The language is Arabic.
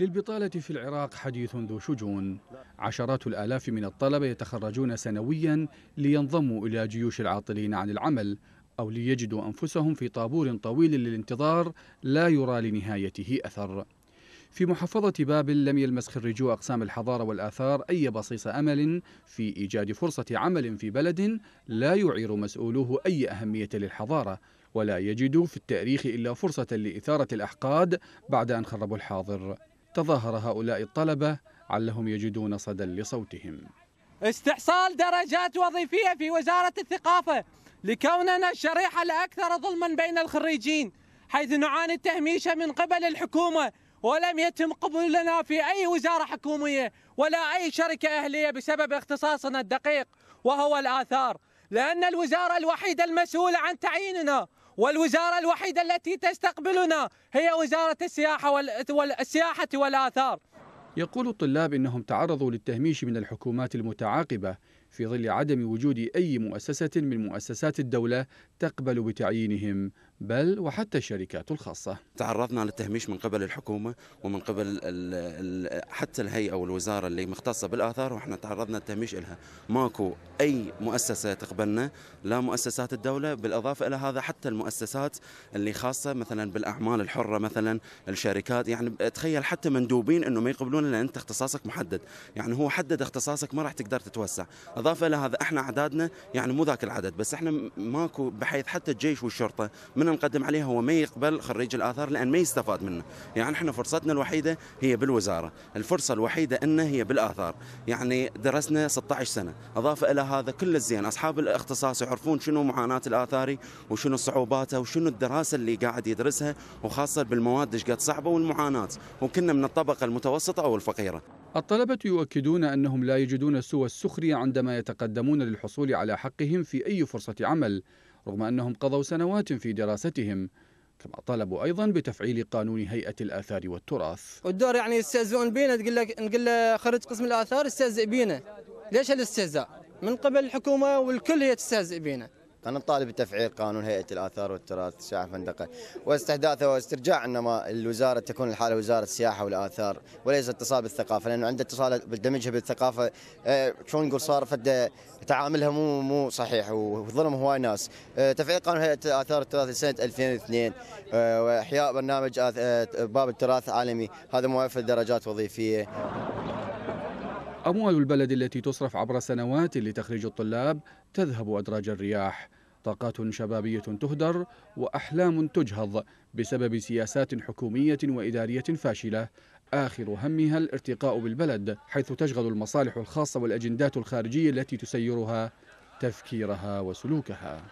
للبطالة في العراق حديث ذو شجون عشرات الآلاف من الطلبة يتخرجون سنويا لينضموا إلى جيوش العاطلين عن العمل أو ليجدوا أنفسهم في طابور طويل للانتظار لا يرى لنهايته أثر في محافظة بابل لم يلمس خريجو أقسام الحضارة والآثار أي بصيص أمل في إيجاد فرصة عمل في بلد لا يعير مسؤولوه أي أهمية للحضارة ولا يجدوا في التاريخ إلا فرصة لإثارة الأحقاد بعد أن خربوا الحاضر تظاهر هؤلاء الطلبة علهم يجدون صدى لصوتهم استحصال درجات وظيفية في وزارة الثقافة لكوننا الشريحة الأكثر ظلما بين الخريجين حيث نعاني التهميش من قبل الحكومة ولم يتم قبولنا في أي وزارة حكومية ولا أي شركة أهلية بسبب اختصاصنا الدقيق وهو الآثار لأن الوزارة الوحيدة المسؤولة عن تعييننا والوزارة الوحيدة التي تستقبلنا هي وزارة السياحة والسياحة والآثار يقول الطلاب إنهم تعرضوا للتهميش من الحكومات المتعاقبة في ظل عدم وجود أي مؤسسة من مؤسسات الدولة تقبل بتعيينهم بل وحتى الشركات الخاصة تعرضنا للتهميش من قبل الحكومة ومن قبل حتى الهيئة والوزارة اللي مختصة بالآثار وإحنا تعرضنا للتهميش إلها ماكو أي مؤسسة تقبلنا لا مؤسسات الدولة بالإضافة إلى هذا حتى المؤسسات اللي خاصة مثلا بالأعمال الحرة مثلا الشركات يعني تخيل حتى مندوبين أنه ما يقبلون لأن أنت اختصاصك محدد يعني هو حدد اختصاصك ما راح تقدر تتوسع إضافة إلى هذا إحنا أعدادنا يعني مو ذاك العدد بس إحنا ماكو بحيث حتى الجيش والشرطة من احنا نقدم عليها هو ما يقبل خريج الاثار لان ما يستفاد منه يعني احنا فرصتنا الوحيده هي بالوزاره الفرصه الوحيده انه هي بالاثار يعني درسنا 16 سنه اضافه الى هذا كل الزين اصحاب الاختصاص يعرفون شنو معاناه الاثاري وشنو صعوباته وشنو الدراسه اللي قاعد يدرسها وخاصه بالمواد ايش قد صعبه والمعاناه وكنا من الطبقه المتوسطه او الفقيره الطلبة يؤكدون أنهم لا يجدون سوى السخرية عندما يتقدمون للحصول على حقهم في أي فرصة عمل رغم أنهم قضوا سنوات في دراستهم كما طالبوا ايضا بتفعيل قانون هيئه الاثار والتراث. والدور يعني يستهزئون بينا تقول لك نقول له خرج قسم الاثار يستهزئ بينا. ليش الاستهزاء؟ من قبل الحكومه والكل هي تستهزئ بينا. أنا نطالب بتفعيل قانون هيئة الآثار والتراث السياحة والفندقة واستحداثه واسترجاع إنما الوزارة تكون الحالة وزارة السياحة والآثار وليس اتصال بالثقافة لأنه عند اتصال بالدمجها بالثقافة آه، شلون نقول صار فد تعاملها مو مو صحيح وظلم هواي ناس آه، تفعيل قانون هيئة الآثار والتراث لسنة 2002 آه، وإحياء برنامج باب التراث العالمي هذا موفر درجات وظيفية أموال البلد التي تصرف عبر سنوات لتخريج الطلاب تذهب أدراج الرياح طاقات شبابية تهدر وأحلام تجهض بسبب سياسات حكومية وإدارية فاشلة آخر همها الارتقاء بالبلد حيث تشغل المصالح الخاصة والأجندات الخارجية التي تسيرها تفكيرها وسلوكها